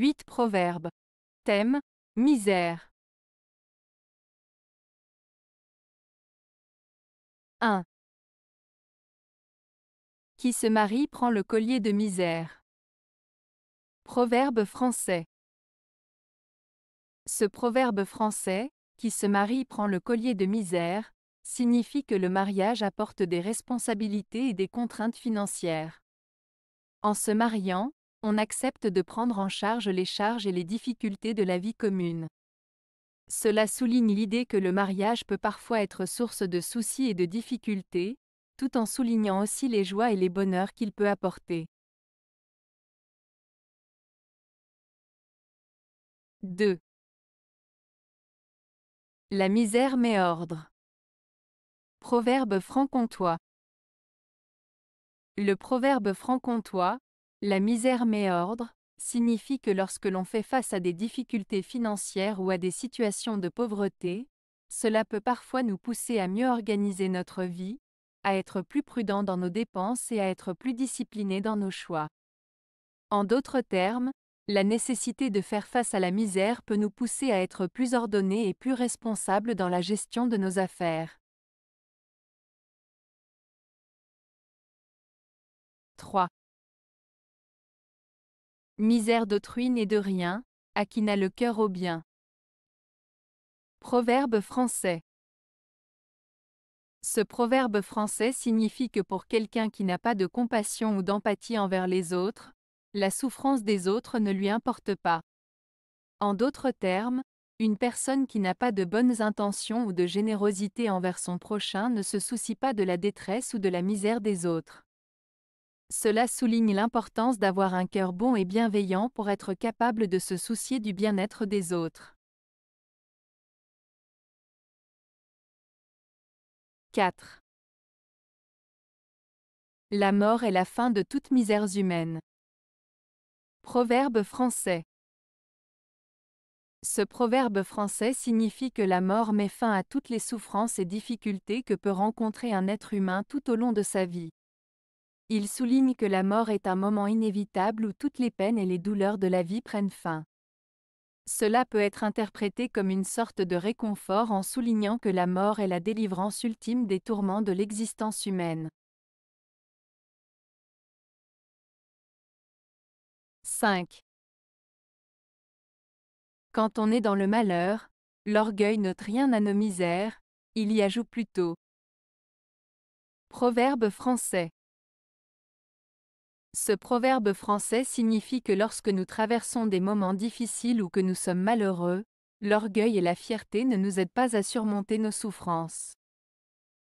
8 Proverbes. Thème Misère. 1. Qui se marie prend le collier de misère. Proverbe français. Ce proverbe français, qui se marie prend le collier de misère, signifie que le mariage apporte des responsabilités et des contraintes financières. En se mariant, on accepte de prendre en charge les charges et les difficultés de la vie commune. Cela souligne l'idée que le mariage peut parfois être source de soucis et de difficultés, tout en soulignant aussi les joies et les bonheurs qu'il peut apporter. 2. La misère met ordre. Proverbe franc-comtois. Le proverbe franc-comtois, la misère met ordre signifie que lorsque l'on fait face à des difficultés financières ou à des situations de pauvreté, cela peut parfois nous pousser à mieux organiser notre vie, à être plus prudent dans nos dépenses et à être plus discipliné dans nos choix. En d'autres termes, la nécessité de faire face à la misère peut nous pousser à être plus ordonnés et plus responsables dans la gestion de nos affaires. 3. Misère d'autrui n'est de rien, à qui n'a le cœur au bien. Proverbe français. Ce proverbe français signifie que pour quelqu'un qui n'a pas de compassion ou d'empathie envers les autres, la souffrance des autres ne lui importe pas. En d'autres termes, une personne qui n'a pas de bonnes intentions ou de générosité envers son prochain ne se soucie pas de la détresse ou de la misère des autres. Cela souligne l'importance d'avoir un cœur bon et bienveillant pour être capable de se soucier du bien-être des autres. 4. La mort est la fin de toutes misères humaines. Proverbe français. Ce proverbe français signifie que la mort met fin à toutes les souffrances et difficultés que peut rencontrer un être humain tout au long de sa vie. Il souligne que la mort est un moment inévitable où toutes les peines et les douleurs de la vie prennent fin. Cela peut être interprété comme une sorte de réconfort en soulignant que la mort est la délivrance ultime des tourments de l'existence humaine. 5. Quand on est dans le malheur, l'orgueil n'ôte rien à nos misères, il y ajoute plutôt. Proverbe français. Ce proverbe français signifie que lorsque nous traversons des moments difficiles ou que nous sommes malheureux, l'orgueil et la fierté ne nous aident pas à surmonter nos souffrances.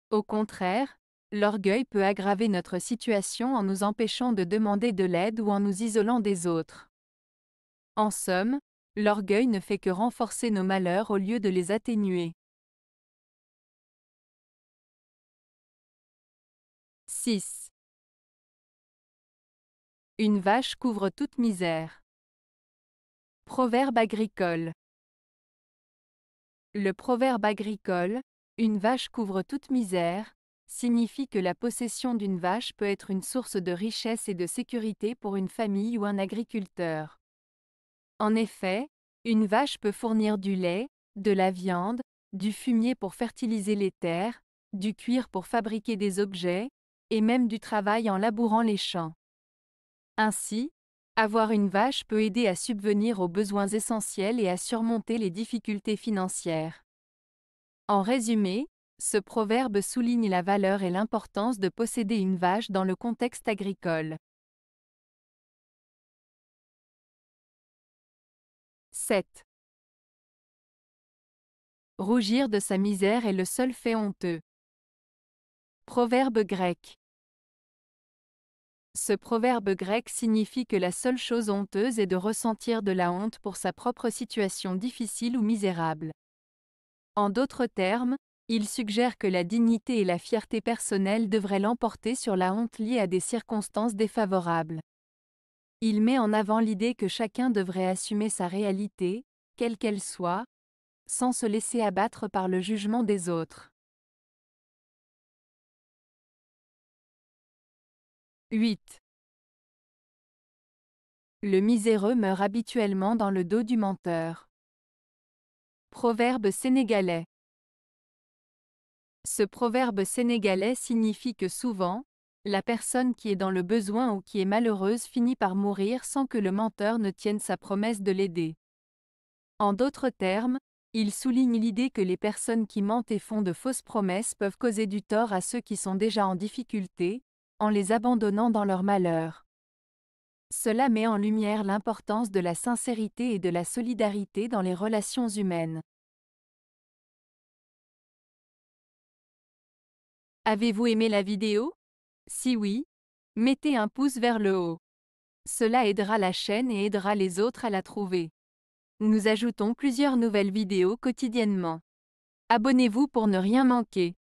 Au contraire, l'orgueil peut aggraver notre situation en nous empêchant de demander de l'aide ou en nous isolant des autres. En somme, l'orgueil ne fait que renforcer nos malheurs au lieu de les atténuer. 6. Une vache couvre toute misère. Proverbe agricole. Le proverbe agricole, une vache couvre toute misère, signifie que la possession d'une vache peut être une source de richesse et de sécurité pour une famille ou un agriculteur. En effet, une vache peut fournir du lait, de la viande, du fumier pour fertiliser les terres, du cuir pour fabriquer des objets, et même du travail en labourant les champs. Ainsi, avoir une vache peut aider à subvenir aux besoins essentiels et à surmonter les difficultés financières. En résumé, ce proverbe souligne la valeur et l'importance de posséder une vache dans le contexte agricole. 7. Rougir de sa misère est le seul fait honteux. Proverbe grec. Ce proverbe grec signifie que la seule chose honteuse est de ressentir de la honte pour sa propre situation difficile ou misérable. En d'autres termes, il suggère que la dignité et la fierté personnelle devraient l'emporter sur la honte liée à des circonstances défavorables. Il met en avant l'idée que chacun devrait assumer sa réalité, quelle qu'elle soit, sans se laisser abattre par le jugement des autres. 8. Le miséreux meurt habituellement dans le dos du menteur. Proverbe sénégalais. Ce proverbe sénégalais signifie que souvent, la personne qui est dans le besoin ou qui est malheureuse finit par mourir sans que le menteur ne tienne sa promesse de l'aider. En d'autres termes, il souligne l'idée que les personnes qui mentent et font de fausses promesses peuvent causer du tort à ceux qui sont déjà en difficulté, en les abandonnant dans leur malheur. Cela met en lumière l'importance de la sincérité et de la solidarité dans les relations humaines. Avez-vous aimé la vidéo Si oui, mettez un pouce vers le haut. Cela aidera la chaîne et aidera les autres à la trouver. Nous ajoutons plusieurs nouvelles vidéos quotidiennement. Abonnez-vous pour ne rien manquer.